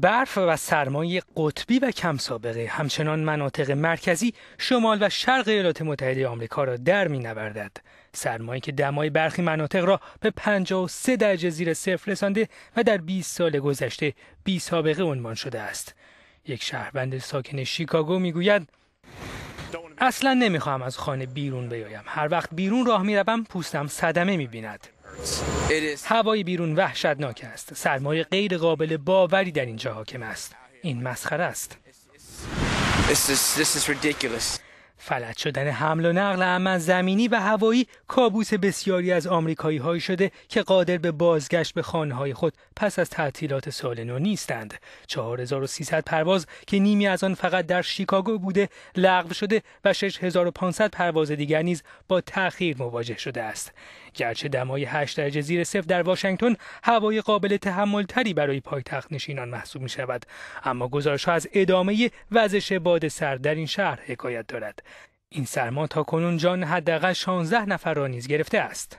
برف و سرمای قطبی و کم سابقه همچنان مناطق مرکزی شمال و شرق ایالات متحده آمریکا را در می نبردد. سرمایی که دمای برخی مناطق را به 53 درجه زیر صفر رسانده و در 20 سال گذشته بی سابقه عنوان شده است. یک شهروند ساکن شیکاگو می گوید اصلا نمیخواهم از خانه بیرون بیایم هر وقت بیرون راه میروم پوستم صدمه میبیند هوای بیرون وحشتناک است سرمایه غیر قابل باوری در اینجا حاکم است این مسخره است فلج شدن حمل و نقل عمل زمینی و هوایی کابوس بسیاری از آمریکایی هایی شده که قادر به بازگشت به خانه های خود پس از تعطیلات سال نو نیستند 4300 پرواز که نیمی از آن فقط در شیکاگو بوده لغو شده و 6500 پرواز دیگر نیز با تأخیر مواجه شده است گرچه دمای 8 درجه زیر صفر در واشنگتن هوای قابل تحمل تری برای پایتخت نشینان محسوب می شود اما گزارش از ادامه وزش باد سرد در این شهر حکایت دارد این سرما تا کنون جان حداقل 16 نفر را نیز گرفته است